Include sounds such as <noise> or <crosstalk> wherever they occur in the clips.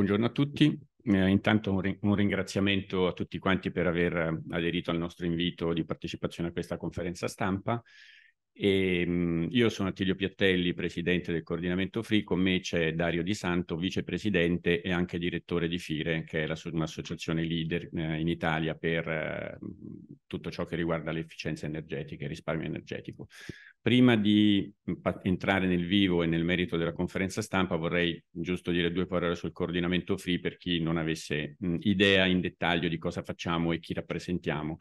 buongiorno a tutti. Eh, intanto un, ri un, ringraziamento a tutti quanti per aver eh, aderito al nostro invito di partecipazione a questa conferenza stampa. E, ehm, mh, io sono Attilio Piattelli, presidente del coordinamento FRI, con me c'è Dario Di Santo, vicepresidente e anche direttore di FIRE, che è un'associazione leader eh, in Italia per eh, tutto ciò che riguarda l'efficienza energetica e il risparmio energetico. Prima di mm, entrare nel vivo e nel merito della conferenza stampa vorrei giusto dire due parole sul coordinamento free per chi non avesse mh, mm, idea in dettaglio di cosa facciamo e chi rappresentiamo.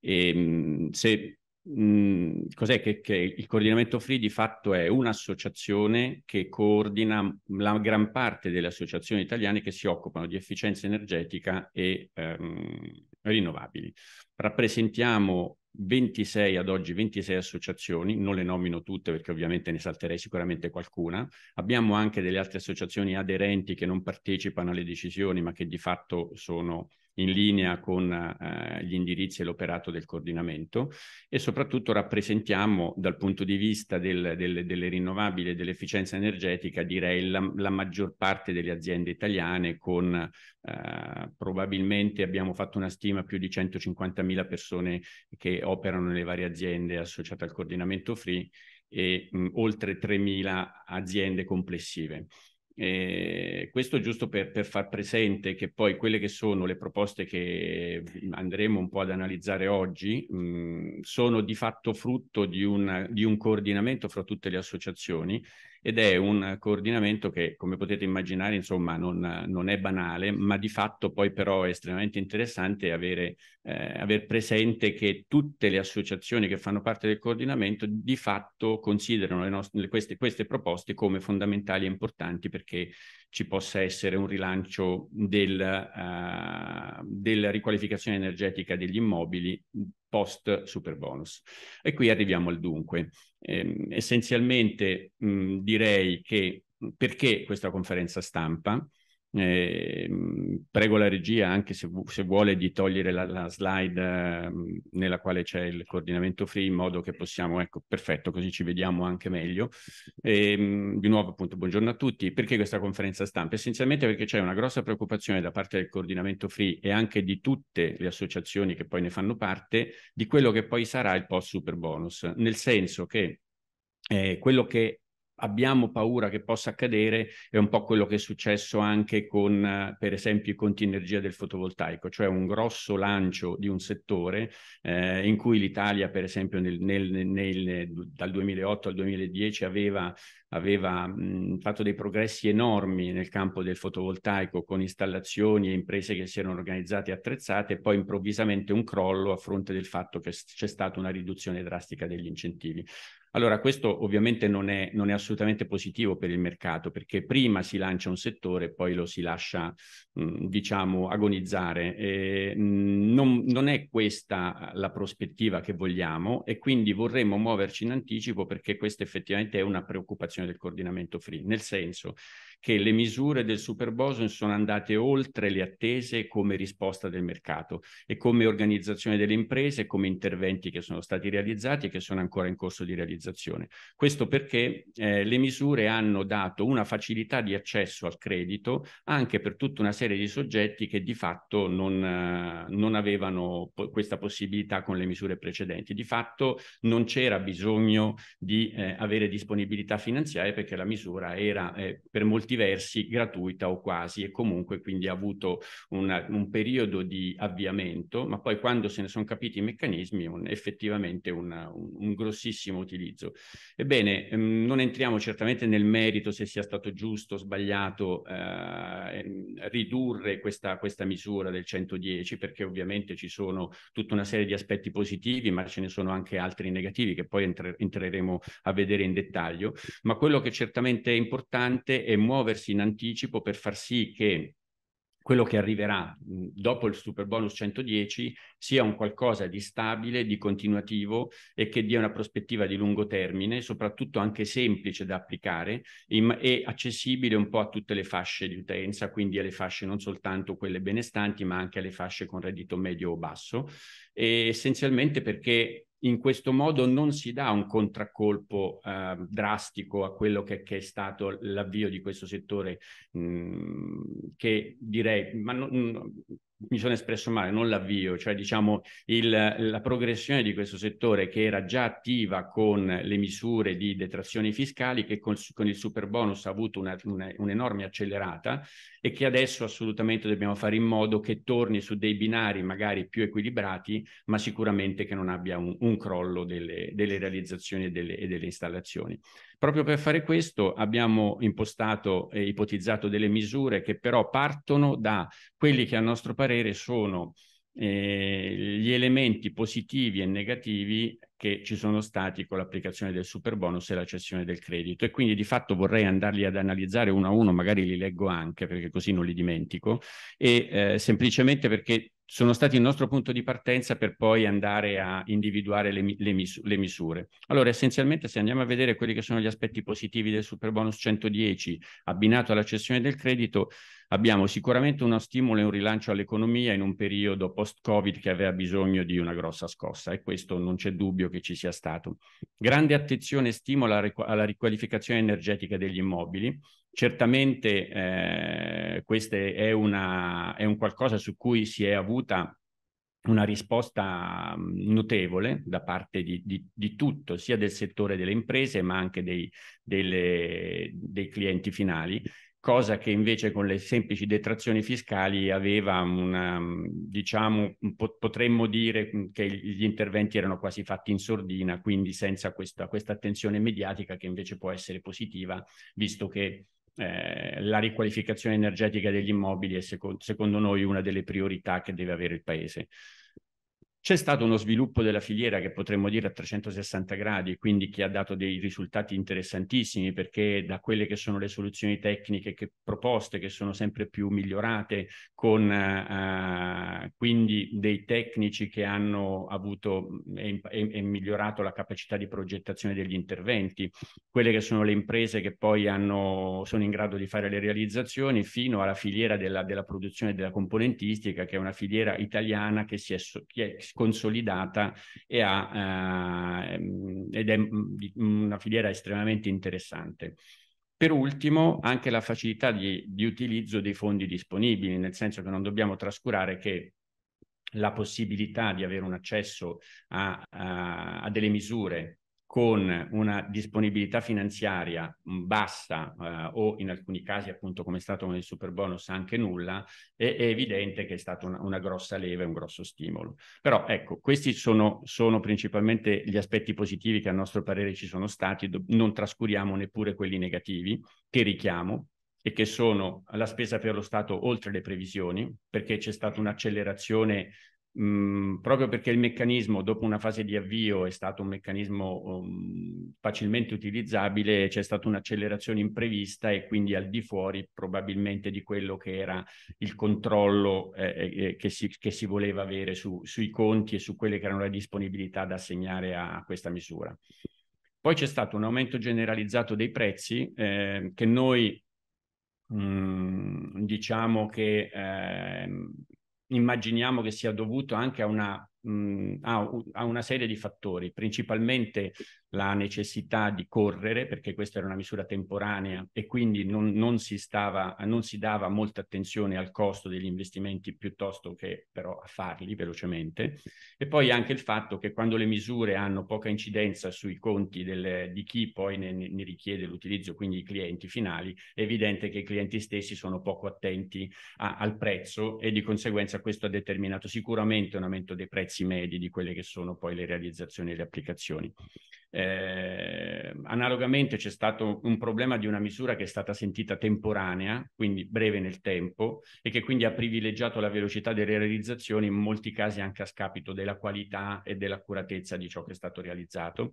E, ehm, mh, se Mm, cos'è che, che, il coordinamento free di fatto è un'associazione che coordina mm, la gran parte delle associazioni italiane che si occupano di efficienza energetica e ehm, rinnovabili. Rappresentiamo 26 ad oggi, 26 associazioni, non le nomino tutte perché ovviamente ne salterei sicuramente qualcuna. Abbiamo anche delle altre associazioni aderenti che non partecipano alle decisioni ma che di fatto sono in linea con eh, gli indirizzi e l'operato del coordinamento e soprattutto rappresentiamo dal punto di vista del, del, delle rinnovabili e dell'efficienza energetica direi la, la, maggior parte delle aziende italiane con eh, probabilmente abbiamo fatto una stima più di 150.000 persone che operano nelle varie aziende associate al coordinamento free e mh, oltre 3.000 aziende complessive. Eh, questo giusto per, per, far presente che poi quelle che sono le proposte che mhmm, andremo un po' ad analizzare oggi mh, mhmm, sono di fatto frutto di, una, di un coordinamento fra tutte le associazioni ed è un coordinamento che, come potete immaginare, insomma, non, non è banale, ma di fatto poi però è estremamente interessante avere, eh, aver presente che tutte le associazioni che fanno parte del coordinamento di fatto considerano nostre, queste, queste proposte come fondamentali e importanti perché ci possa essere un rilancio del, uh, della riqualificazione energetica degli immobili post super bonus. E qui arriviamo al dunque. Ehm, essenzialmente mh, mhmm, direi che mhmm, perché questa conferenza stampa? Eh, prego la regia anche se, se vuole di togliere la, la slide eh, nella quale c'è il coordinamento free in modo che possiamo, ecco, perfetto, così ci vediamo anche meglio. E, ehm, di nuovo appunto buongiorno a tutti. Perché questa conferenza stampa? Essenzialmente perché c'è una grossa preoccupazione da parte del coordinamento free e anche di tutte le associazioni che poi ne fanno parte di quello che poi sarà il post super bonus, nel senso che eh, quello che abbiamo paura che possa accadere è un po' quello che è successo anche con, eh, per esempio, i conti energia del fotovoltaico, cioè un grosso lancio di un settore eh, in cui l'Italia, per esempio, nel, nel, nel, dal 2008 al 2010 aveva aveva mh, fatto dei progressi enormi nel campo del fotovoltaico con installazioni e imprese che si erano organizzate e attrezzate e poi improvvisamente un crollo a fronte del fatto che c'è stata una riduzione drastica degli incentivi. Allora, questo ovviamente non è, non è, assolutamente positivo per il mercato, perché prima si lancia un settore e poi lo si lascia, mh, mm, diciamo, agonizzare. E, mh, mm, non, non, è questa la prospettiva che vogliamo e quindi vorremmo muoverci in anticipo perché questa effettivamente è una preoccupazione del coordinamento free, nel senso che le misure del super boson sono andate oltre le attese come risposta del mercato e come organizzazione delle imprese, come interventi che sono stati realizzati e che sono ancora in corso di realizzazione. Questo perché eh, le misure hanno dato una facilità di accesso al credito anche per tutta una serie di soggetti che di fatto non, eh, non avevano po- questa possibilità con le misure precedenti. Di fatto non c'era bisogno di eh, avere disponibilità finanziaria perché la misura era eh, per molti molti gratuita o quasi e comunque quindi ha avuto una, un periodo di avviamento, ma poi quando se ne sono capiti i meccanismi un, effettivamente una, un, un, grossissimo utilizzo. Ebbene, mh, ehm, non entriamo certamente nel merito se sia stato giusto o sbagliato eh, ehm, ridurre questa, questa misura del 110 perché ovviamente ci sono tutta una serie di aspetti positivi, ma ce ne sono anche altri negativi che poi entre- entreremo a vedere in dettaglio, ma quello che certamente è importante è muovere muoversi in anticipo per far sì che quello che arriverà dopo il super bonus 110 sia un qualcosa di stabile, di continuativo e che dia una prospettiva di lungo termine, soprattutto anche semplice da applicare e accessibile un po' a tutte le fasce di utenza, quindi alle fasce non soltanto quelle benestanti, ma anche alle fasce con reddito medio o basso, e essenzialmente perché in questo modo non si dà un contraccolpo eh, drastico a quello che, che, è stato l'avvio di questo settore mh, mhmm, che direi, ma non, mi sono espresso male, non l'avvio, cioè diciamo il, la progressione di questo settore che era già attiva con le misure di detrazioni fiscali che con, con il super bonus ha avuto una, una, un'enorme accelerata e che adesso assolutamente dobbiamo fare in modo che torni su dei binari magari più equilibrati, ma sicuramente che non abbia un, un crollo delle, delle realizzazioni e delle, e delle installazioni. Proprio per fare questo abbiamo impostato e ipotizzato delle misure che però partono da quelli che a nostro parere sono eh, gli elementi positivi e negativi che ci sono stati con l'applicazione del super bonus e la cessione del credito e quindi di fatto vorrei andarli ad analizzare uno a uno, magari li leggo anche perché così non li dimentico e eh, semplicemente perché sono stati il nostro punto di partenza per poi andare a individuare le, le, misu- le, misure. Allora, essenzialmente, se andiamo a vedere quelli che sono gli aspetti positivi del Superbonus 110 abbinato alla cessione del credito, abbiamo sicuramente uno stimolo e un rilancio all'economia in un periodo post-Covid che aveva bisogno di una grossa scossa e questo non c'è dubbio che ci sia stato. Grande attenzione e stimolo alla, riqu- alla riqualificazione energetica degli immobili, Certamente eh, questo è, è un qualcosa su cui si è avuta una risposta notevole da parte di, di, di, tutto, sia del settore delle imprese ma anche dei, delle, dei, clienti finali, cosa che invece con le semplici detrazioni fiscali aveva una, diciamo, potremmo dire che gli interventi erano quasi fatti in sordina, quindi senza questa, questa attenzione mediatica che invece può essere positiva, visto che eh, la riqualificazione energetica degli immobili è seco- secondo noi una delle priorità che deve avere il Paese. C'è stato uno sviluppo della filiera che potremmo dire a 360 gradi, quindi che ha dato dei risultati interessantissimi perché da quelle che sono le soluzioni tecniche che proposte, che sono sempre più migliorate, con eh, eh quindi dei tecnici che hanno avuto mm, e, e migliorato la capacità di progettazione degli interventi, quelle che sono le imprese che poi hanno, sono in grado di fare le realizzazioni, fino alla filiera della, della produzione della componentistica, che è una filiera italiana che si è, che è consolidata e ha, eh, ehm, ed è mm, mm, una filiera estremamente interessante. Per ultimo, anche la facilità di, di, utilizzo dei fondi disponibili, nel senso che non dobbiamo trascurare che la possibilità di avere un accesso a, a, a delle misure con una disponibilità finanziaria bassa eh, o in alcuni casi appunto come è stato con il super bonus anche nulla, è, è evidente che è stata una, una, grossa leva e un grosso stimolo. Però ecco, questi sono, sono, principalmente gli aspetti positivi che a nostro parere ci sono stati, non trascuriamo neppure quelli negativi che richiamo e che sono la spesa per lo Stato oltre le previsioni, perché c'è stata un'accelerazione Mhmm, proprio perché il meccanismo dopo una fase di avvio è stato un meccanismo um, facilmente utilizzabile, c'è stata un'accelerazione imprevista e quindi al di fuori probabilmente di quello che era il controllo eh, eh, eh, che, si, che, si, voleva avere su, sui conti e su quelle che erano le disponibilità da assegnare a questa misura. Poi c'è stato un aumento generalizzato dei prezzi eh, che noi mh, mhmm, diciamo che eh, immaginiamo che sia dovuto anche a una, mh, a, a una serie di fattori, principalmente la necessità di correre, perché questa era una misura temporanea e quindi non, non, si, stava, non si dava molta attenzione al costo degli investimenti piuttosto che però a farli velocemente. E poi anche il fatto che quando le misure hanno poca incidenza sui conti del, di chi poi ne, ne richiede l'utilizzo, quindi i clienti finali, è evidente che i clienti stessi sono poco attenti a, al prezzo e di conseguenza questo ha determinato sicuramente un aumento dei prezzi medi di quelle che sono poi le realizzazioni e le applicazioni. Eh, analogamente c'è stato un problema di una misura che è stata sentita temporanea, quindi breve nel tempo, e che quindi ha privilegiato la velocità delle realizzazioni, in molti casi anche a scapito della qualità e dell'accuratezza di ciò che è stato realizzato.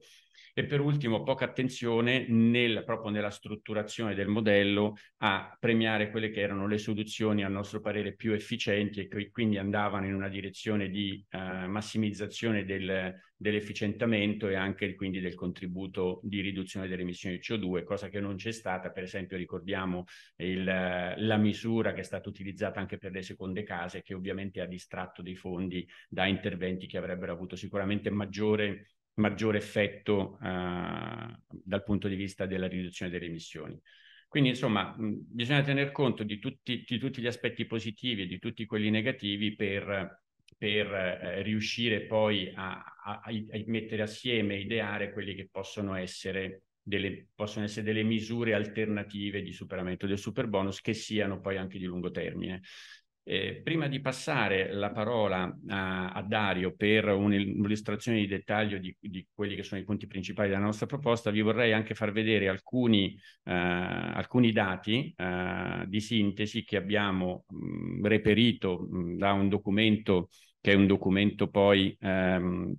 E per ultimo, poca attenzione nel, proprio nella strutturazione del modello a premiare quelle che erano le soluzioni a nostro parere più efficienti e che quindi andavano in una direzione di eh, massimizzazione del, dell'efficientamento e anche quindi del contributo di riduzione delle emissioni di CO2, cosa che non c'è stata. Per esempio ricordiamo il, la misura che è stata utilizzata anche per le seconde case, che ovviamente ha distratto dei fondi da interventi che avrebbero avuto sicuramente maggiore maggiore effetto eh, dal punto di vista della riduzione delle emissioni. Quindi insomma mh, mm, bisogna tener conto di tutti, di tutti, gli aspetti positivi e di tutti quelli negativi per, per eh, riuscire poi a, a, a, mettere assieme, ideare quelli che possono essere delle, possono essere delle misure alternative di superamento del superbonus che siano poi anche di lungo termine. Eh, prima di passare la parola a, a Dario per un'illustrazione di dettaglio di, di, quelli che sono i punti principali della nostra proposta, vi vorrei anche far vedere alcuni, eh, alcuni dati eh, di sintesi che abbiamo mh, mm, reperito mh, mm, da un documento che è un documento poi ehm,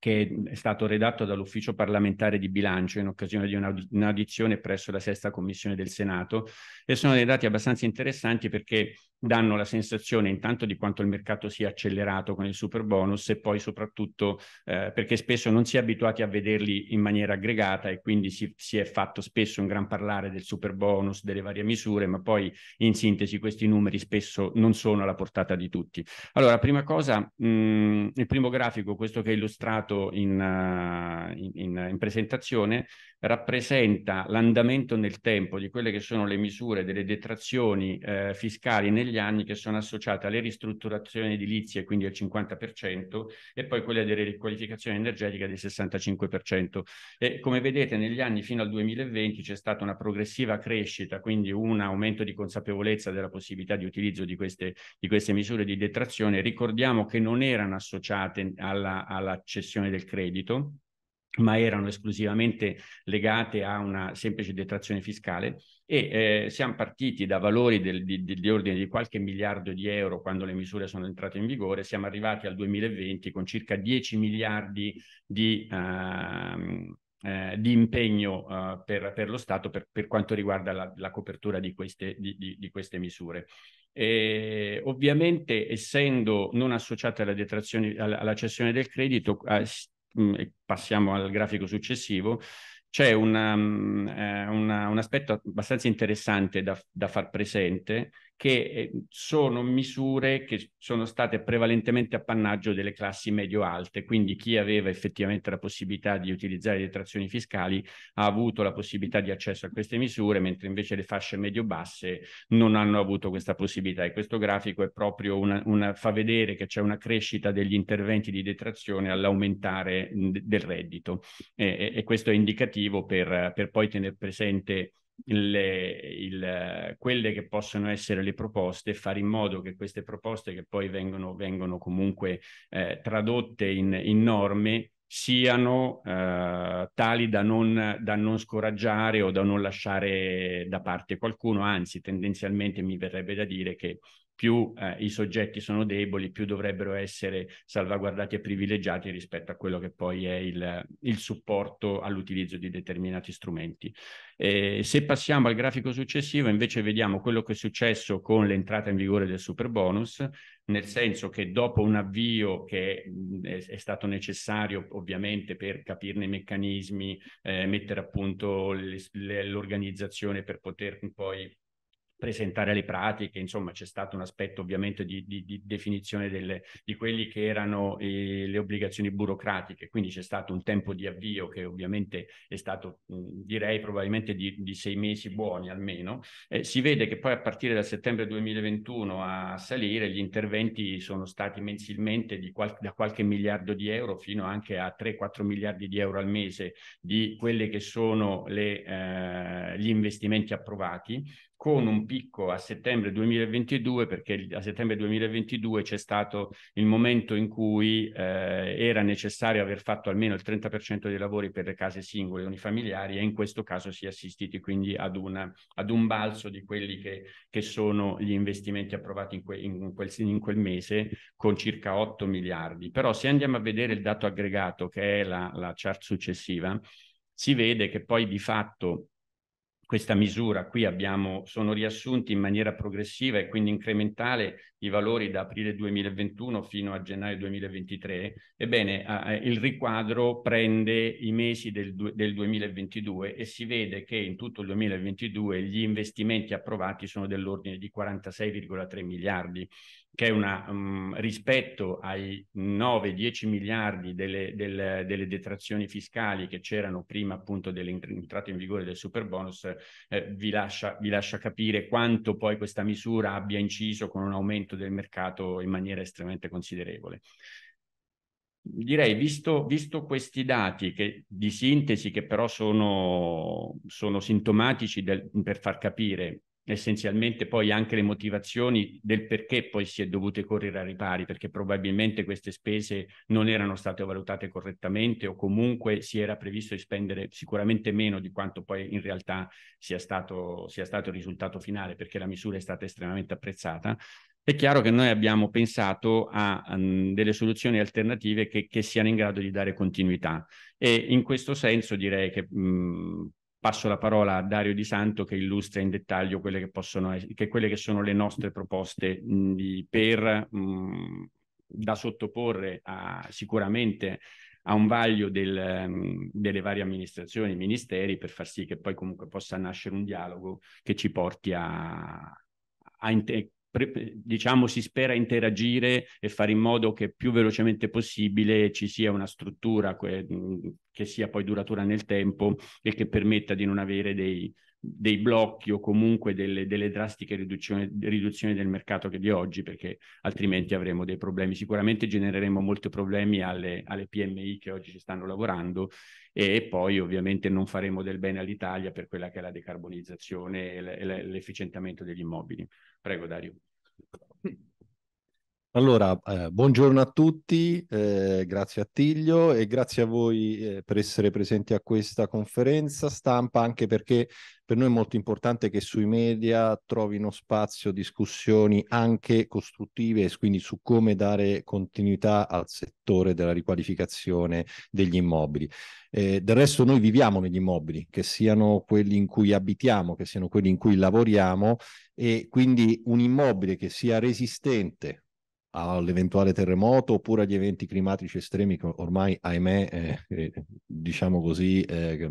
che è stato redatto dall'Ufficio parlamentare di bilancio in occasione di un'audizione presso la sesta commissione del Senato e sono dei dati abbastanza interessanti perché danno la sensazione intanto di quanto il mercato sia accelerato con il super bonus e poi soprattutto eh, perché spesso non si è abituati a vederli in maniera aggregata e quindi si, si, è fatto spesso un gran parlare del super bonus, delle varie misure, ma poi in sintesi questi numeri spesso non sono alla portata di tutti. Allora, prima cosa, mh, mm, il primo grafico, questo che è illustrato in, uh, in, in, in presentazione, rappresenta l'andamento nel tempo di quelle che sono le misure delle detrazioni eh, fiscali negli anni che sono associate alle ristrutturazioni edilizie, quindi al 50%, e poi quelle delle riqualificazioni energetiche del 65%. E come vedete negli anni fino al 2020 c'è stata una progressiva crescita, quindi un aumento di consapevolezza della possibilità di utilizzo di queste, di queste misure di detrazione. Ricordiamo che non erano associate alla, alla cessione del credito, ma erano esclusivamente legate a una semplice detrazione fiscale e eh, siamo partiti da valori del, di, di, ordine di qualche miliardo di euro quando le misure sono entrate in vigore, siamo arrivati al 2020 con circa 10 miliardi di, uh, uh, di impegno uh, per, per, lo Stato per, per quanto riguarda la, la, copertura di queste, di, di queste misure. Eh, ovviamente, essendo non associate alla, alla, alla cessione del credito, eh, Mm, e passiamo al grafico successivo, c'è una, mm, eh, una, un aspetto abbastanza interessante da, da far presente che ehm, sono misure che sono state prevalentemente appannaggio delle classi medio-alte, quindi chi aveva effettivamente la possibilità di utilizzare detrazioni fiscali ha avuto la possibilità di accesso a queste misure, mentre invece le fasce medio-basse non hanno avuto questa possibilità e questo grafico è proprio una, una fa vedere che c'è una crescita degli interventi di detrazione all'aumentare del reddito e, e questo è indicativo per, per poi tenere presente il, il, quelle che possono essere le proposte, fare in modo che queste proposte che poi vengono, vengono comunque eh, tradotte in, in, norme siano eh, tali da non, da non scoraggiare o da non lasciare da parte qualcuno, anzi tendenzialmente mi verrebbe da dire che più eh, i soggetti sono deboli, più dovrebbero essere salvaguardati e privilegiati rispetto a quello che poi è il, il supporto all'utilizzo di determinati strumenti. E se passiamo al grafico successivo, invece vediamo quello che è successo con l'entrata in vigore del super bonus, nel senso che dopo un avvio che è, stato necessario ovviamente per capirne i meccanismi, eh, mettere a punto l'organizzazione per poter poi presentare le pratiche, insomma c'è stato un aspetto ovviamente di, di, di definizione delle, di quelli che erano eh, le obbligazioni burocratiche, quindi c'è stato un tempo di avvio che ovviamente è stato mh, mm, direi probabilmente di, di, sei mesi buoni almeno, eh, si vede che poi a partire da settembre 2021 a salire gli interventi sono stati mensilmente qual- da qualche miliardo di euro fino anche a 3-4 miliardi di euro al mese di quelli che sono le, eh, gli investimenti approvati con un picco a settembre 2022 perché a settembre 2022 c'è stato il momento in cui eh, era necessario aver fatto almeno il 30% dei lavori per le case singole unifamiliari e in questo caso si è assistiti quindi ad, una, ad un balzo di quelli che, che, sono gli investimenti approvati in, que, in, quel, in quel mese con circa 8 miliardi. Però se andiamo a vedere il dato aggregato che è la, la chart successiva si vede che poi di fatto questa misura. Qui abbiamo, sono riassunti in maniera progressiva e quindi incrementale i valori da aprile 2021 fino a gennaio 2023. Ebbene, eh, il riquadro prende i mesi del, del 2022 e si vede che in tutto il 2022 gli investimenti approvati sono dell'ordine di 46,3 miliardi che è una, um, rispetto ai 9-10 miliardi delle, delle, delle, detrazioni fiscali che c'erano prima appunto dell'entrata in vigore del super bonus, eh, vi, lascia, vi, lascia, capire quanto poi questa misura abbia inciso con un aumento del mercato in maniera estremamente considerevole. Direi, visto, visto questi dati che, di sintesi che però sono, sono sintomatici del, per far capire essenzialmente poi anche le motivazioni del perché poi si è dovute correre a ripari, perché probabilmente queste spese non erano state valutate correttamente o comunque si era previsto di spendere sicuramente meno di quanto poi in realtà sia stato, sia stato il risultato finale, perché la misura è stata estremamente apprezzata. È chiaro che noi abbiamo pensato a, a mm, delle soluzioni alternative che, che, siano in grado di dare continuità e in questo senso direi che mh, mm, passo la parola a Dario Di Santo che illustra in dettaglio quelle che, possono, che, quelle che sono le nostre proposte mh, di, per, mh, da sottoporre a, sicuramente a un vaglio del, mh, delle varie amministrazioni, ministeri, per far sì che poi comunque possa nascere un dialogo che ci porti a, a, a diciamo si spera interagire e fare in modo che più velocemente possibile ci sia una struttura que- che sia poi duratura nel tempo e che permetta di non avere dei, dei blocchi o comunque delle, delle drastiche riduzioni, riduzioni, del mercato che di oggi, perché altrimenti avremo dei problemi. Sicuramente genereremo molti problemi alle, alle PMI che oggi ci stanno lavorando e poi ovviamente non faremo del bene all'Italia per quella che è la decarbonizzazione e l'efficientamento degli immobili. Prego Dario. Allora, eh, buongiorno a tutti, eh, grazie a Tiglio e grazie a voi eh, per essere presenti a questa conferenza stampa, anche perché per noi è molto importante che sui media trovino spazio discussioni anche costruttive, quindi su come dare continuità al settore della riqualificazione degli immobili. Eh, del resto noi viviamo negli immobili, che siano quelli in cui abitiamo, che siano quelli in cui lavoriamo e quindi un immobile che sia resistente all'eventuale terremoto oppure agli eventi climatici estremi che ormai, ahimè, eh, eh diciamo così, eh,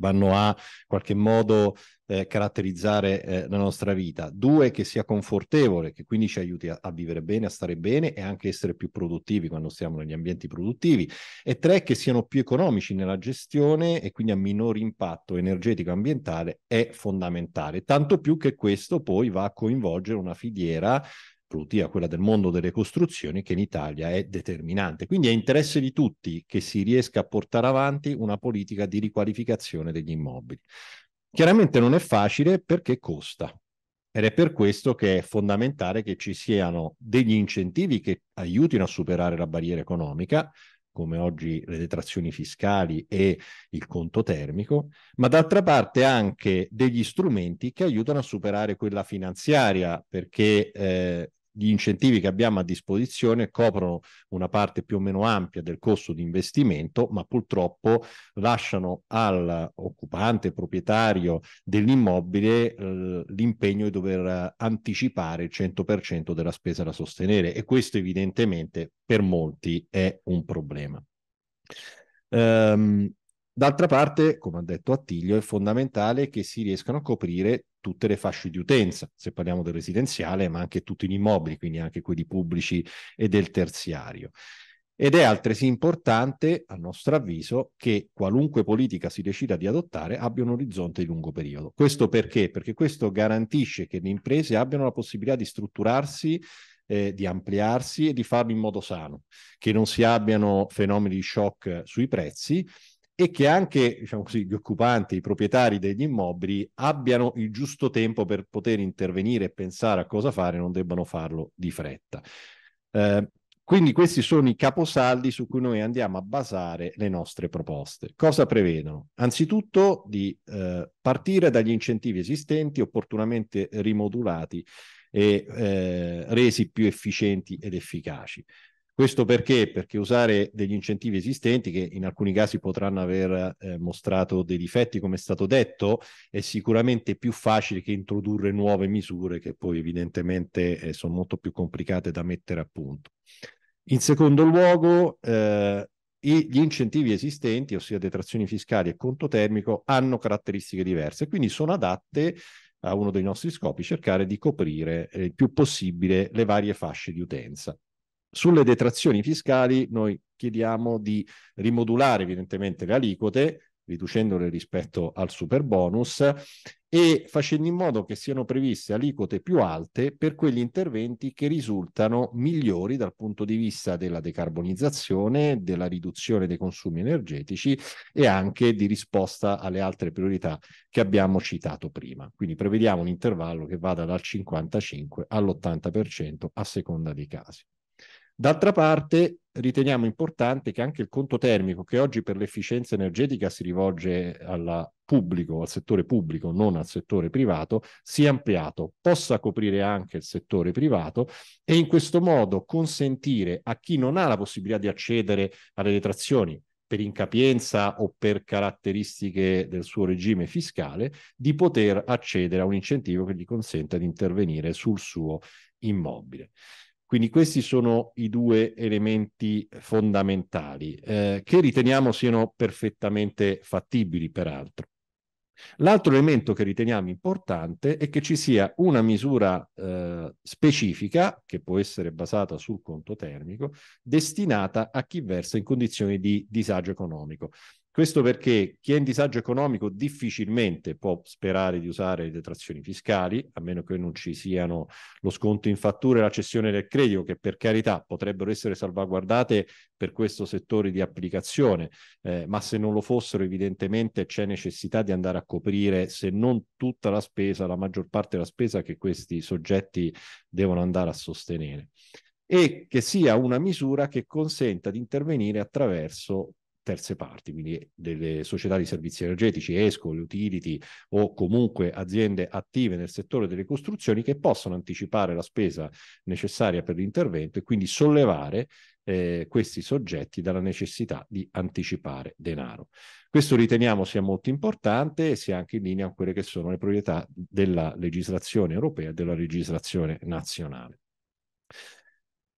vanno a qualche modo eh, caratterizzare eh, la nostra vita. Due, che sia confortevole, che quindi ci aiuti a, a, vivere bene, a stare bene e anche essere più produttivi quando siamo negli ambienti produttivi. E tre, che siano più economici nella gestione e quindi a minor impatto energetico e ambientale è fondamentale. Tanto più che questo poi va a coinvolgere una filiera produttiva, quella del mondo delle costruzioni, che in Italia è determinante. Quindi è interesse di tutti che si riesca a portare avanti una politica di riqualificazione degli immobili. Chiaramente non è facile perché costa ed è per questo che è fondamentale che ci siano degli incentivi che aiutino a superare la barriera economica, come oggi le detrazioni fiscali e il conto termico, ma d'altra parte anche degli strumenti che aiutano a superare quella finanziaria, perché eh, gli incentivi che abbiamo a disposizione coprono una parte più o meno ampia del costo di investimento, ma purtroppo lasciano all'occupante proprietario dell'immobile eh, l'impegno di dover anticipare il 100% della spesa da sostenere e questo evidentemente per molti è un problema. Um, D'altra parte, come ha detto Attilio, è fondamentale che si riescano a coprire tutte le fasce di utenza, se parliamo del residenziale, ma anche tutti gli immobili, quindi anche quelli pubblici e del terziario. Ed è altresì importante, a nostro avviso, che qualunque politica si decida di adottare abbia un orizzonte di lungo periodo. Questo perché? Perché questo garantisce che le imprese abbiano la possibilità di strutturarsi eh, di ampliarsi e di farlo in modo sano, che non si abbiano fenomeni di shock sui prezzi e che anche diciamo così, gli occupanti, i proprietari degli immobili abbiano il giusto tempo per poter intervenire e pensare a cosa fare, non debbano farlo di fretta. Eh, quindi questi sono i caposaldi su cui noi andiamo a basare le nostre proposte. Cosa prevedono? Anzitutto di eh, partire dagli incentivi esistenti opportunamente rimodulati e eh, resi più efficienti ed efficaci. Questo perché? Perché usare degli incentivi esistenti che in alcuni casi potranno aver eh, mostrato dei difetti, come è stato detto, è sicuramente più facile che introdurre nuove misure che poi evidentemente eh, sono molto più complicate da mettere a punto. In secondo luogo, eh, gli incentivi esistenti, ossia detrazioni fiscali e conto termico, hanno caratteristiche diverse, e quindi sono adatte a uno dei nostri scopi, cercare di coprire eh, il più possibile le varie fasce di utenza. Sulle detrazioni fiscali noi chiediamo di rimodulare evidentemente le aliquote, riducendole rispetto al super bonus e facendo in modo che siano previste aliquote più alte per quegli interventi che risultano migliori dal punto di vista della decarbonizzazione, della riduzione dei consumi energetici e anche di risposta alle altre priorità che abbiamo citato prima. Quindi prevediamo un intervallo che vada dal 55 all'80% a seconda dei casi. D'altra parte riteniamo importante che anche il conto termico, che oggi per l'efficienza energetica si rivolge al pubblico, al settore pubblico, non al settore privato, sia ampliato, possa coprire anche il settore privato e in questo modo consentire a chi non ha la possibilità di accedere alle detrazioni per incapienza o per caratteristiche del suo regime fiscale, di poter accedere a un incentivo che gli consenta di intervenire sul suo immobile. Quindi questi sono i due elementi fondamentali eh, che riteniamo siano perfettamente fattibili, peraltro. L'altro elemento che riteniamo importante è che ci sia una misura eh, specifica, che può essere basata sul conto termico, destinata a chi versa in condizioni di disagio economico. Questo perché chi è in disagio economico difficilmente può sperare di usare le detrazioni fiscali, a meno che non ci siano lo sconto in fattura e la cessione del credito, che per carità potrebbero essere salvaguardate per questo settore di applicazione, eh, ma se non lo fossero evidentemente c'è necessità di andare a coprire, se non tutta la spesa, la maggior parte della spesa che questi soggetti devono andare a sostenere e che sia una misura che consenta di intervenire attraverso terze parti, quindi delle società di servizi energetici, ESCO, le utility o comunque aziende attive nel settore delle costruzioni che possono anticipare la spesa necessaria per l'intervento e quindi sollevare eh, questi soggetti dalla necessità di anticipare denaro. Questo riteniamo sia molto importante e sia anche in linea con quelle che sono le priorità della legislazione europea e della legislazione nazionale.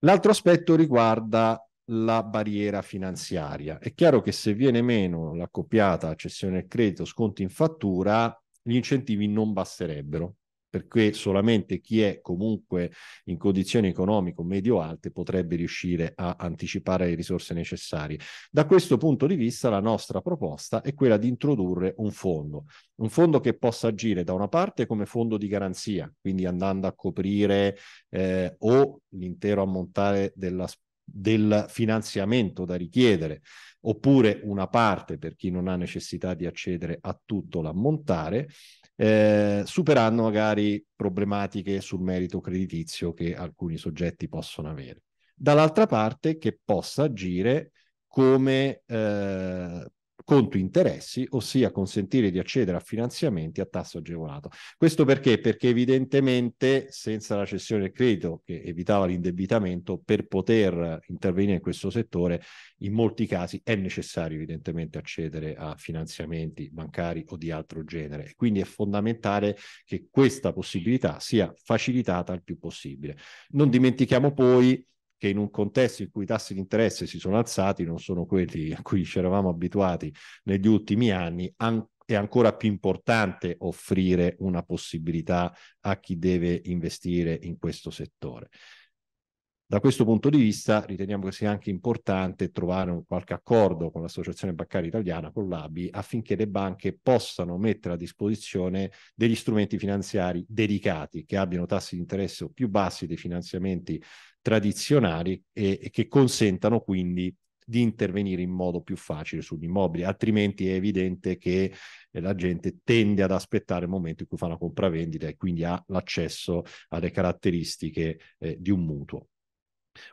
L'altro aspetto riguarda la barriera finanziaria. È chiaro che se viene meno l'accoppiata cessione del credito, sconti in fattura, gli incentivi non basterebbero perché solamente chi è comunque in condizioni economiche medio-alte potrebbe riuscire a anticipare le risorse necessarie. Da questo punto di vista la nostra proposta è quella di introdurre un fondo, un fondo che possa agire da una parte come fondo di garanzia, quindi andando a coprire eh, o l'intero ammontare della spesa del finanziamento da richiedere, oppure una parte per chi non ha necessità di accedere a tutto l'ammontare, eh, superando magari problematiche sul merito creditizio che alcuni soggetti possono avere. Dall'altra parte che possa agire come eh, conto interessi, ossia consentire di accedere a finanziamenti a tasso agevolato. Questo perché? Perché evidentemente senza la cessione del credito che evitava l'indebitamento, per poter intervenire in questo settore in molti casi è necessario evidentemente accedere a finanziamenti bancari o di altro genere. Quindi è fondamentale che questa possibilità sia facilitata il più possibile. Non dimentichiamo poi che in un contesto in cui i tassi di interesse si sono alzati non sono quelli a cui ci eravamo abituati negli ultimi anni, an- è ancora più importante offrire una possibilità a chi deve investire in questo settore. Da questo punto di vista riteniamo che sia anche importante trovare un qualche accordo con l'Associazione Bancaria Italiana, con l'ABI, affinché le banche possano mettere a disposizione degli strumenti finanziari dedicati che abbiano tassi di interesse più bassi dei finanziamenti tradizionali e, e che consentano quindi di intervenire in modo più facile sugli immobili, altrimenti è evidente che eh, la gente tende ad aspettare il momento in cui fa una compravendita e quindi ha l'accesso alle caratteristiche eh, di un mutuo.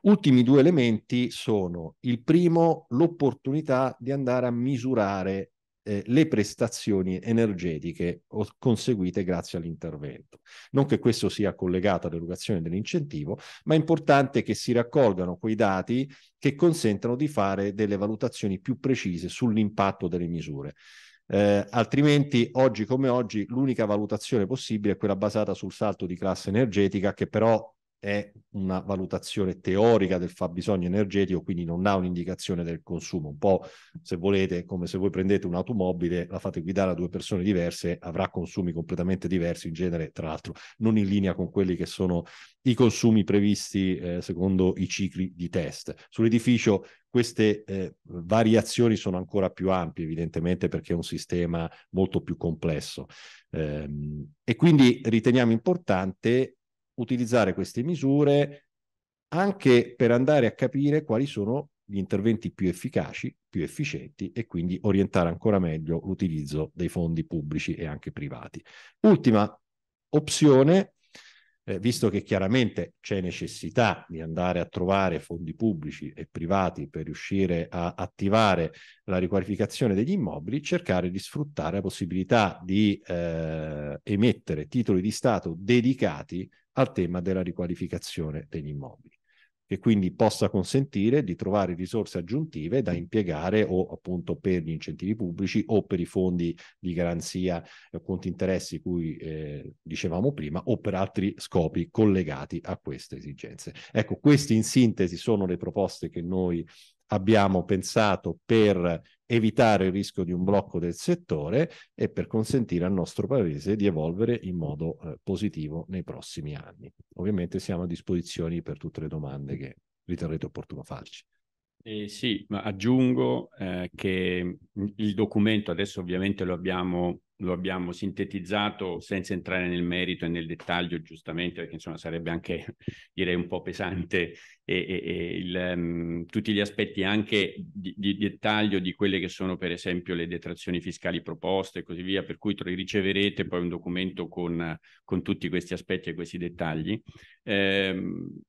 Ultimi due elementi sono il primo, l'opportunità di andare a misurare eh, le prestazioni energetiche conseguite grazie all'intervento. Non che questo sia collegato all'erogazione dell'incentivo, ma è importante che si raccolgano quei dati che consentano di fare delle valutazioni più precise sull'impatto delle misure. Eh, altrimenti, oggi come oggi, l'unica valutazione possibile è quella basata sul salto di classe energetica, che però è una valutazione teorica del fabbisogno energetico, quindi non ha un'indicazione del consumo. Un po' se volete, come se voi prendete un'automobile, la fate guidare a due persone diverse, avrà consumi completamente diversi, in genere, tra l'altro, non in linea con quelli che sono i consumi previsti eh, secondo i cicli di test. Sull'edificio queste eh, variazioni sono ancora più ampie, evidentemente, perché è un sistema molto più complesso. Eh, e quindi riteniamo importante utilizzare queste misure anche per andare a capire quali sono gli interventi più efficaci, più efficienti e quindi orientare ancora meglio l'utilizzo dei fondi pubblici e anche privati. Ultima opzione, eh, visto che chiaramente c'è necessità di andare a trovare fondi pubblici e privati per riuscire a attivare la riqualificazione degli immobili, cercare di sfruttare la possibilità di eh, emettere titoli di Stato dedicati al tema della riqualificazione degli immobili che quindi possa consentire di trovare risorse aggiuntive da impiegare o appunto per gli incentivi pubblici o per i fondi di garanzia o eh, conti interessi cui eh, dicevamo prima o per altri scopi collegati a queste esigenze. Ecco, queste in sintesi sono le proposte che noi abbiamo pensato per evitare il rischio di un blocco del settore e per consentire al nostro Paese di evolvere in modo eh, positivo nei prossimi anni. Ovviamente siamo a disposizione per tutte le domande che riterrete opportuno farci. Eh sì, ma aggiungo eh, che il documento adesso ovviamente lo abbiamo lo abbiamo sintetizzato senza entrare nel merito e nel dettaglio, giustamente, perché insomma sarebbe anche <laughs> direi un po' pesante e, e, e il, um, tutti gli aspetti anche di, di, dettaglio di quelle che sono per esempio le detrazioni fiscali proposte e così via, per cui riceverete poi un documento con, con tutti questi aspetti e questi dettagli. Eh,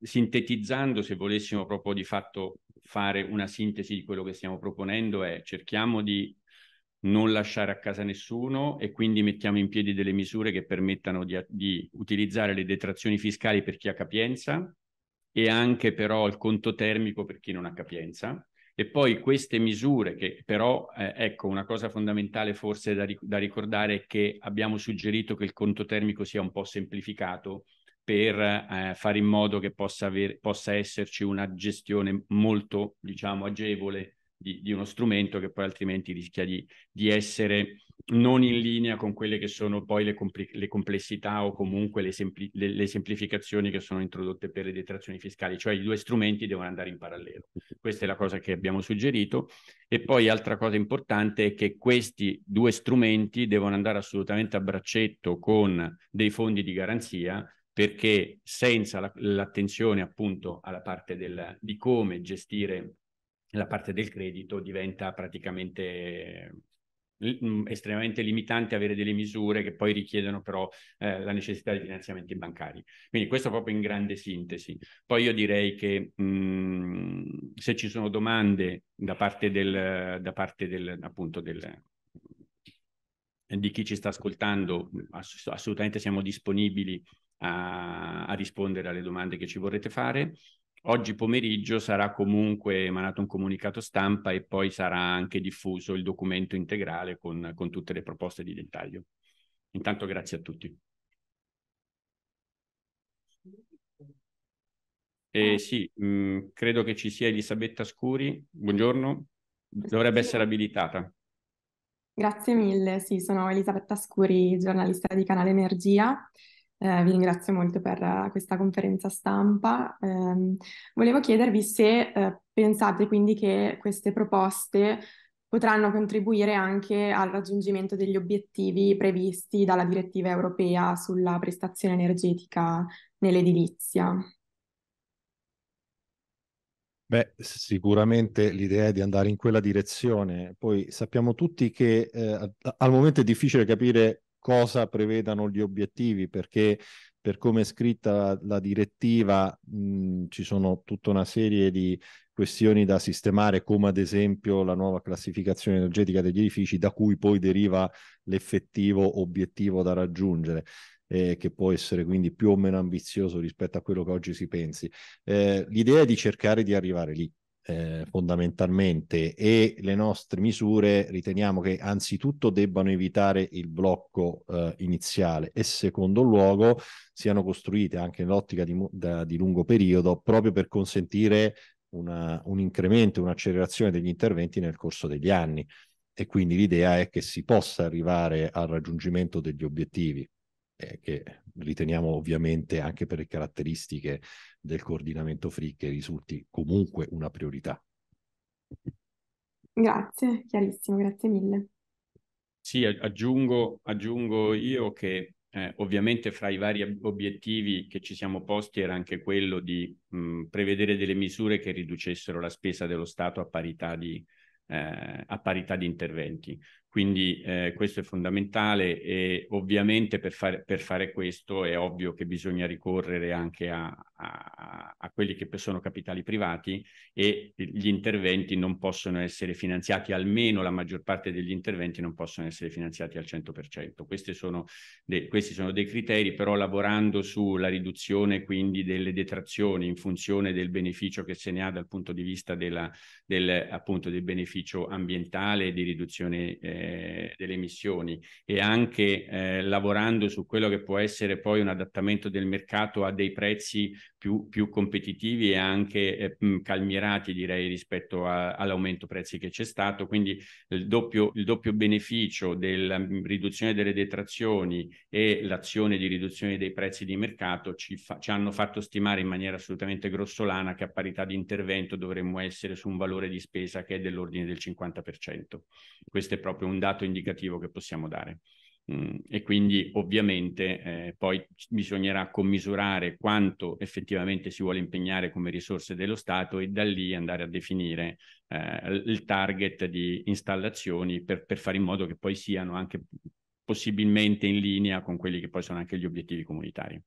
sintetizzando, se volessimo proprio di fatto fare una sintesi di quello che stiamo proponendo, è cerchiamo di non lasciare a casa nessuno e quindi mettiamo in piedi delle misure che permettano di, di utilizzare le detrazioni fiscali per chi ha capienza e anche però il conto termico per chi non ha capienza. E poi queste misure, che però, eh, ecco, una cosa fondamentale forse da, ric- da, ricordare è che abbiamo suggerito che il conto termico sia un po' semplificato per eh, fare in modo che possa, aver- possa esserci una gestione molto, diciamo, agevole di, di uno strumento che poi altrimenti rischia di, di, essere non in linea con quelle che sono poi le, compl- le complessità o comunque le, sempli- le, le, semplificazioni che sono introdotte per le detrazioni fiscali, cioè i due strumenti devono andare in parallelo. Questa è la cosa che abbiamo suggerito. E poi altra cosa importante è che questi due strumenti devono andare assolutamente a braccetto con dei fondi di garanzia perché senza la, l'attenzione appunto alla parte del, di come gestire la parte del credito diventa praticamente mm, estremamente limitante avere delle misure che poi richiedono però eh, la necessità di finanziamenti bancari. Quindi questo proprio in grande sintesi. Poi io direi che mh, mm, se ci sono domande da parte, del, da parte del, appunto del, di chi ci sta ascoltando, ass- assolutamente siamo disponibili a, a rispondere alle domande che ci vorrete fare. Oggi pomeriggio sarà comunque emanato un comunicato stampa e poi sarà anche diffuso il documento integrale con, con tutte le proposte di dettaglio. Intanto grazie a tutti. E eh, ah. sì, mh, mm, credo che ci sia Elisabetta Scuri. Buongiorno. Dovrebbe essere abilitata. Grazie mille, sì, sono Elisabetta Scuri, giornalista di Canale Energia. Eh, vi ringrazio molto per eh, questa conferenza stampa. Eh, volevo chiedervi se eh, pensate quindi che queste proposte potranno contribuire anche al raggiungimento degli obiettivi previsti dalla direttiva europea sulla prestazione energetica nell'edilizia. Beh, sicuramente l'idea è di andare in quella direzione. Poi sappiamo tutti che eh, al momento è difficile capire cosa prevedano gli obiettivi, perché per come è scritta la direttiva mh, ci sono tutta una serie di questioni da sistemare, come ad esempio la nuova classificazione energetica degli edifici, da cui poi deriva l'effettivo obiettivo da raggiungere. Eh, che può essere quindi più o meno ambizioso rispetto a quello che oggi si pensi. Eh, l'idea è di cercare di arrivare lì, eh, fondamentalmente e le nostre misure riteniamo che anzitutto debbano evitare il blocco eh, iniziale e secondo luogo siano costruite anche nell'ottica di, da, di lungo periodo proprio per consentire una, un incremento, un'accelerazione degli interventi nel corso degli anni e quindi l'idea è che si possa arrivare al raggiungimento degli obiettivi eh, che riteniamo ovviamente anche per le caratteristiche del coordinamento free che risulti comunque una priorità. Grazie, chiarissimo, grazie mille. Sì, aggiungo, aggiungo io che eh, ovviamente fra i vari obiettivi che ci siamo posti era anche quello di mh, prevedere delle misure che riducessero la spesa dello Stato a parità di, eh, a parità di interventi. Quindi eh, questo è fondamentale e ovviamente per fare, per fare, questo è ovvio che bisogna ricorrere anche a, a, a, quelli che sono capitali privati e gli interventi non possono essere finanziati, almeno la maggior parte degli interventi non possono essere finanziati al 100%. Sono de- questi sono dei criteri, però lavorando sulla riduzione quindi delle detrazioni in funzione del beneficio che se ne ha dal punto di vista della, del, appunto, del beneficio ambientale e di riduzione eh, delle, emissioni e anche eh, lavorando su quello che può essere poi un adattamento del mercato a dei prezzi più, più competitivi e anche eh, calmierati direi rispetto a, all'aumento prezzi che c'è stato. Quindi il doppio, il doppio beneficio della riduzione delle detrazioni e l'azione di riduzione dei prezzi di mercato ci, fa, ci hanno fatto stimare in maniera assolutamente grossolana che a parità di intervento dovremmo essere su un valore di spesa che è dell'ordine del 50%. Questo è proprio un dato indicativo che possiamo dare. Mm, e quindi ovviamente eh, poi bisognerà commisurare quanto effettivamente si vuole impegnare come risorse dello Stato e da lì andare a definire eh, il target di installazioni per, per, fare in modo che poi siano anche possibilmente in linea con quelli che poi sono anche gli obiettivi comunitari.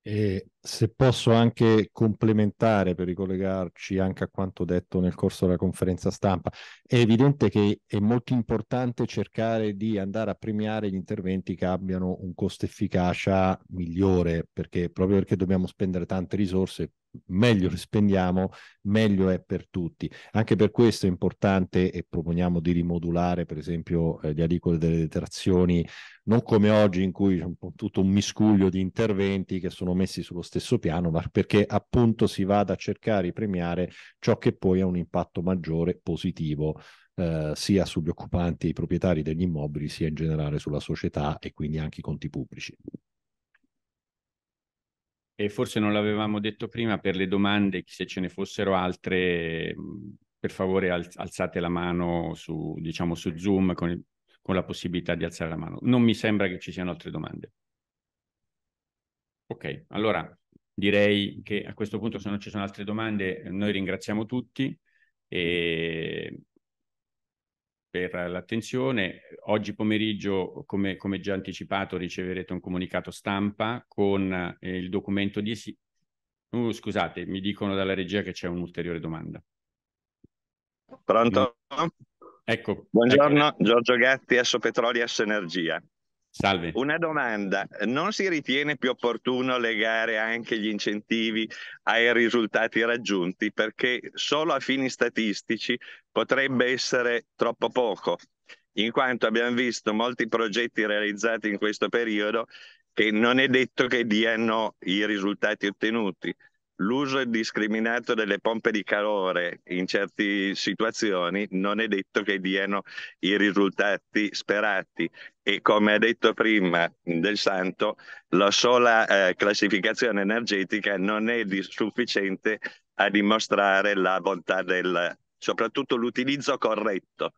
E se posso anche complementare per ricollegarci anche a quanto detto nel corso della conferenza stampa, è evidente che è molto importante cercare di andare a premiare gli interventi che abbiano un costo efficacia migliore, perché proprio perché dobbiamo spendere tante risorse, meglio le spendiamo, meglio è per tutti. Anche per questo è importante e proponiamo di rimodulare, per esempio, eh, le aliquote delle detrazioni, non come oggi in cui c'è un tutto un miscuglio di interventi che sono messi sullo stesso stesso piano, ma perché appunto si vada a cercare di premiare ciò che poi ha un impatto maggiore positivo eh, sia sugli occupanti e i proprietari degli immobili, sia in generale sulla società e quindi anche i conti pubblici. E forse non l'avevamo detto prima, per le domande, se ce ne fossero altre, mm, per favore alzate la mano su, diciamo, su Zoom con, il, con la possibilità di alzare la mano. Non mi sembra che ci siano altre domande. Ok, allora direi che a questo punto se non ci sono altre domande noi ringraziamo tutti e per l'attenzione. Oggi pomeriggio, come, come, già anticipato, riceverete un comunicato stampa con eh, il documento di... Uh, scusate, mi dicono dalla regia che c'è un'ulteriore domanda. Pronto? Ecco. Buongiorno, ecco. Giorgio Gatti, Esso Petroli, Esso Energia. Salve. Una domanda, non si ritiene più opportuno legare anche gli incentivi ai risultati raggiunti perché solo a fini statistici potrebbe essere troppo poco, in quanto abbiamo visto molti progetti realizzati in questo periodo che non è detto che diano i risultati ottenuti l'uso indiscriminato delle pompe di calore in certe situazioni non è detto che diano i risultati sperati e come ha detto prima del Santo, la sola eh, classificazione energetica non è sufficiente a dimostrare la bontà del, soprattutto l'utilizzo corretto.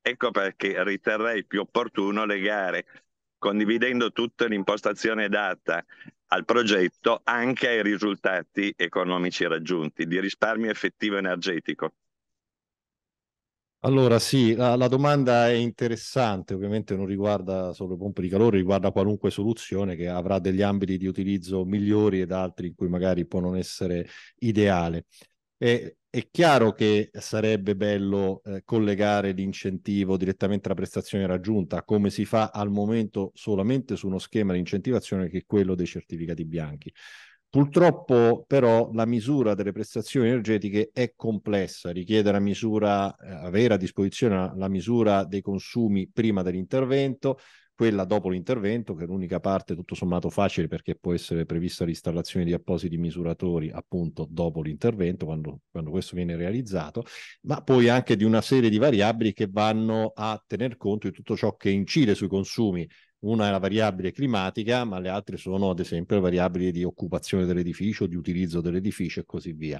Ecco perché riterrei più opportuno legare condividendo tutta l'impostazione data al progetto anche ai risultati economici raggiunti di risparmio effettivo energetico. Allora sì, la, la, domanda è interessante, ovviamente non riguarda solo le pompe di calore, riguarda qualunque soluzione che avrà degli ambiti di utilizzo migliori ed altri in cui magari può non essere ideale. E è chiaro che sarebbe bello eh, collegare l'incentivo direttamente alla prestazione raggiunta, come si fa al momento solamente su uno schema di incentivazione che è quello dei certificati bianchi. Purtroppo però la misura delle prestazioni energetiche è complessa, richiede la misura, eh, avere a disposizione la misura dei consumi prima dell'intervento, quella dopo l'intervento, che è l'unica parte tutto sommato facile perché può essere prevista l'installazione di appositi misuratori appunto dopo l'intervento, quando, quando, questo viene realizzato, ma poi anche di una serie di variabili che vanno a tener conto di tutto ciò che incide sui consumi. Una è la variabile climatica, ma le altre sono ad esempio le variabili di occupazione dell'edificio, di utilizzo dell'edificio e così via.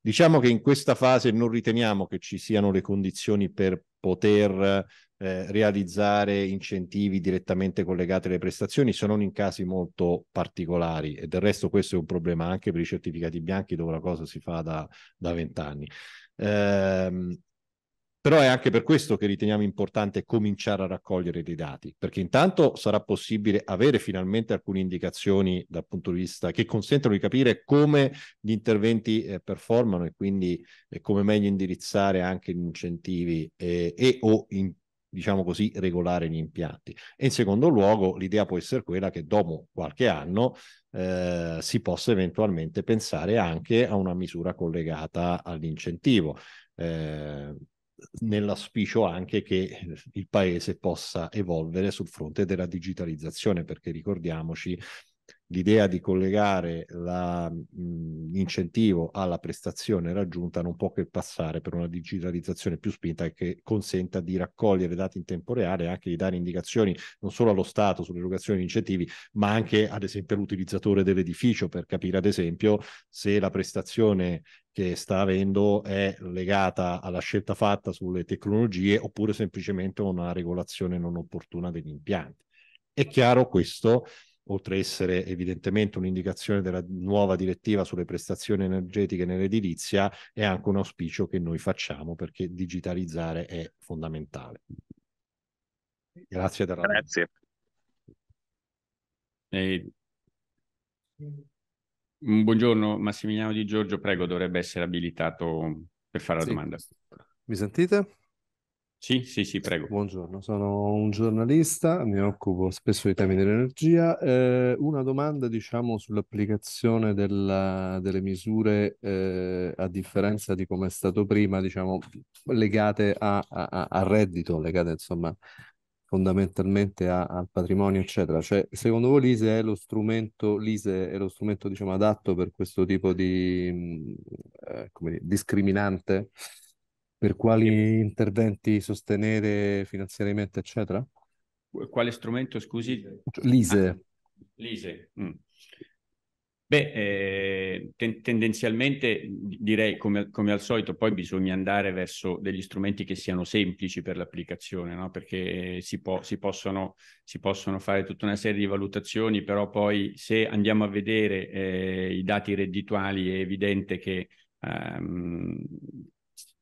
Diciamo che in questa fase non riteniamo che ci siano le condizioni per poter eh, realizzare incentivi direttamente collegati alle prestazioni se non in casi molto particolari e del resto questo è un problema anche per i certificati bianchi dove la cosa si fa da vent'anni. Ehm, però è anche per questo che riteniamo importante cominciare a raccogliere dei dati, perché intanto sarà possibile avere finalmente alcune indicazioni dal punto di vista che consentano di capire come gli interventi eh, performano e quindi eh, come meglio indirizzare anche gli incentivi eh, e o in, diciamo così, regolare gli impianti. E in secondo luogo l'idea può essere quella che dopo qualche anno eh, si possa eventualmente pensare anche a una misura collegata all'incentivo. Eh, nell'aspicio anche che eh, il paese possa evolvere sul fronte della digitalizzazione, perché ricordiamoci l'idea di collegare l'incentivo alla prestazione raggiunta non può che passare per una digitalizzazione più spinta che consenta di raccogliere dati in tempo reale e anche di dare indicazioni non solo allo Stato sull'erogazione di incentivi, ma anche ad esempio all'utilizzatore dell'edificio per capire ad esempio se la prestazione che sta avendo è legata alla scelta fatta sulle tecnologie oppure semplicemente a una regolazione non opportuna degli impianti. È chiaro questo, oltre a essere evidentemente un'indicazione della nuova direttiva sulle prestazioni energetiche nell'edilizia, è anche un auspicio che noi facciamo perché digitalizzare è fondamentale. Grazie Darrell. Grazie. E... Mm, buongiorno Massimiliano Di Giorgio, prego, dovrebbe essere abilitato per fare la sì. domanda. Mi sentite? Sì, sì, sì, prego. Buongiorno, sono un giornalista, mi occupo spesso di temi dell'energia. Eh, una domanda, diciamo, sull'applicazione della, delle misure, eh, a differenza di come è stato prima, diciamo, legate al reddito, legate insomma fondamentalmente a, al patrimonio, eccetera. Cioè, secondo voi l'ISE è lo strumento, l'ISE è lo strumento diciamo, adatto per questo tipo di mm, eh, dire, discriminante? Per quali interventi sostenere finanziariamente, eccetera? Quale strumento, scusi? L'ISE. Ah, L'ISE. Mm. Beh, eh, ten- tendenzialmente direi come, come, al solito, poi bisogna andare verso degli strumenti che siano semplici per l'applicazione, no? perché si, po- si, possono, si, possono, fare tutta una serie di valutazioni, però poi se andiamo a vedere eh, i dati reddituali è evidente che ehm,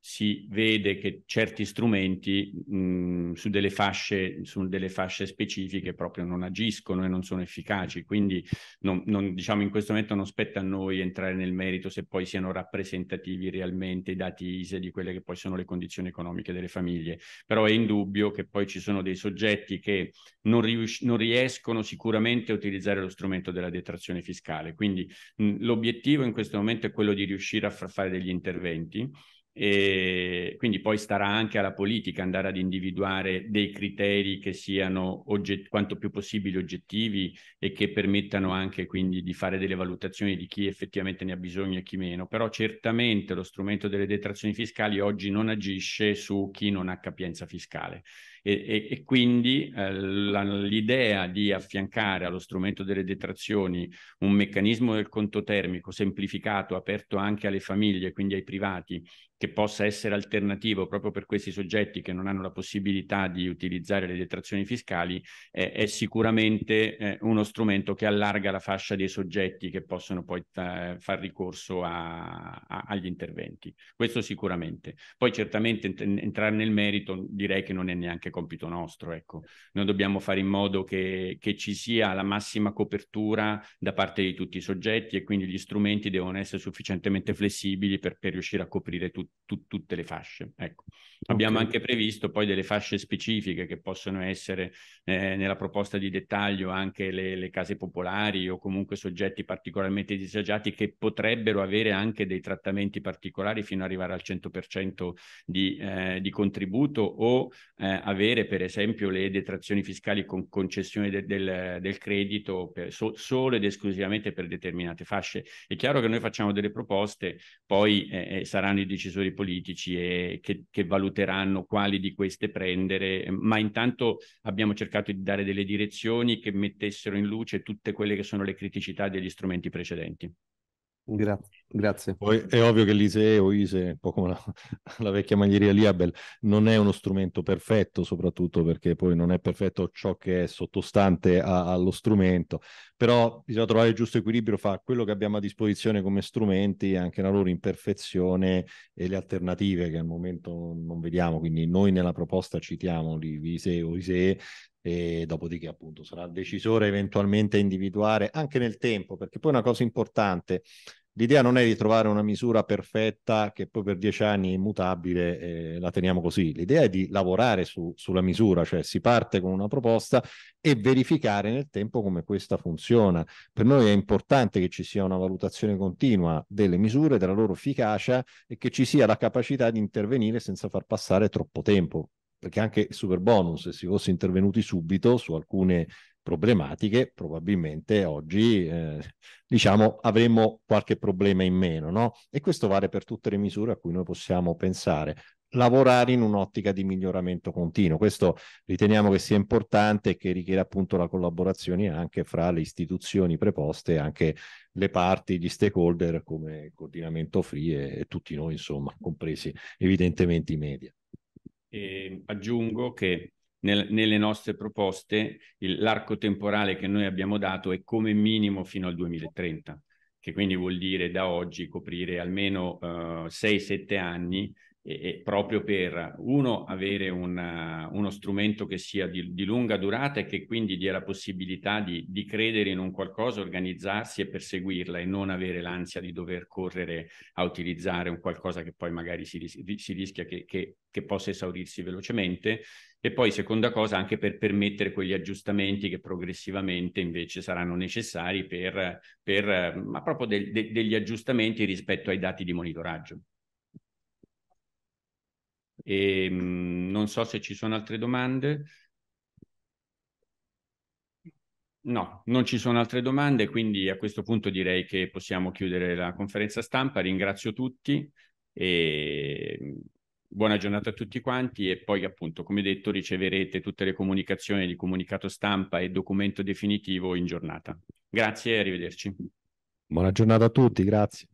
si vede che certi strumenti mh, mm, su, delle fasce, su, delle fasce, specifiche proprio non agiscono e non sono efficaci. Quindi non, non, diciamo in questo momento non spetta a noi entrare nel merito se poi siano rappresentativi realmente i dati ISE di quelle che poi sono le condizioni economiche delle famiglie. Però è indubbio che poi ci sono dei soggetti che non, rius- non riescono sicuramente a utilizzare lo strumento della detrazione fiscale. Quindi mh, mm, l'obiettivo in questo momento è quello di riuscire a far fare degli interventi e quindi poi starà anche alla politica andare ad individuare dei criteri che siano ogget- quanto più possibile oggettivi e che permettano anche quindi di fare delle valutazioni di chi effettivamente ne ha bisogno e chi meno. Però certamente lo strumento delle detrazioni fiscali oggi non agisce su chi non ha capienza fiscale e, e quindi eh, l'idea di affiancare allo strumento delle detrazioni un meccanismo del conto termico semplificato, aperto anche alle famiglie, quindi ai privati, che possa essere alternativo proprio per questi soggetti che non hanno la possibilità di utilizzare le detrazioni fiscali, eh, è sicuramente eh, uno strumento che allarga la fascia dei soggetti che possono poi t- eh, far ricorso a, a, agli interventi. Questo sicuramente. Poi certamente ent- entrare nel merito direi che non è neanche compito nostro. Ecco. Noi dobbiamo fare in modo che, che ci sia la massima copertura da parte di tutti i soggetti e quindi gli strumenti devono essere sufficientemente flessibili per, per riuscire a coprire tu, tu, tutte le fasce. Ecco. Abbiamo anche previsto poi delle fasce specifiche che possono essere eh, nella proposta di dettaglio anche le, le case popolari o comunque soggetti particolarmente disagiati che potrebbero avere anche dei trattamenti particolari fino ad arrivare al 100% di, eh, di contributo o eh, avere avere per esempio le detrazioni fiscali con concessione de- del, del, credito per, so- solo ed esclusivamente per determinate fasce. È chiaro che noi facciamo delle proposte, poi eh, eh saranno i decisori politici e, eh, che, che valuteranno quali di queste prendere, ma intanto abbiamo cercato di dare delle direzioni che mettessero in luce tutte quelle che sono le criticità degli strumenti precedenti. Grazie. Grazie. Poi è ovvio che l'ISE o ISE, un po' come la, <laughs> la vecchia maglieria Liabel, non è uno strumento perfetto, soprattutto perché poi non è perfetto ciò che è sottostante a, allo strumento, però bisogna trovare il giusto equilibrio fra quello che abbiamo a disposizione come strumenti e anche la loro imperfezione e le alternative che al momento non vediamo. Quindi noi nella proposta citiamo l'ISE o ISE, e dopodiché appunto sarà decisore eventualmente individuare anche nel tempo, perché poi una cosa importante, l'idea non è di trovare una misura perfetta che poi per dieci anni è immutabile e eh, la teniamo così, l'idea è di lavorare su, sulla misura, cioè si parte con una proposta e verificare nel tempo come questa funziona. Per noi è importante che ci sia una valutazione continua delle misure, della loro efficacia e che ci sia la capacità di intervenire senza far passare troppo tempo perché anche il super bonus, se si fosse intervenuti subito su alcune problematiche, probabilmente oggi eh, diciamo avremmo qualche problema in meno, no? E questo vale per tutte le misure a cui noi possiamo pensare. Lavorare in un'ottica di miglioramento continuo. Questo riteniamo che sia importante e che richiede appunto la collaborazione anche fra le istituzioni preposte, anche le parti, gli stakeholder come coordinamento free e, e tutti noi, insomma, compresi evidentemente i media. E ehm, aggiungo che nel, nelle nostre proposte il, l'arco temporale che noi abbiamo dato è come minimo fino al 2030, che quindi vuol dire da oggi coprire almeno eh, 6-7 anni e, e proprio per, uno, avere una, uno strumento che sia di, di, lunga durata e che quindi dia la possibilità di, di, credere in un qualcosa, organizzarsi e perseguirla e non avere l'ansia di dover correre a utilizzare un qualcosa che poi magari si, si rischia che, che, che possa esaurirsi velocemente. E poi seconda cosa, anche per permettere quegli aggiustamenti che progressivamente invece saranno necessari per, per ma proprio de, de, degli aggiustamenti rispetto ai dati di monitoraggio. E, mh, mm, non so se ci sono altre domande. No, non ci sono altre domande, quindi a questo punto direi che possiamo chiudere la conferenza stampa. Ringrazio tutti e mm, buona giornata a tutti quanti e poi appunto, come detto, riceverete tutte le comunicazioni di comunicato stampa e documento definitivo in giornata. Grazie e arrivederci. Buona giornata a tutti, grazie.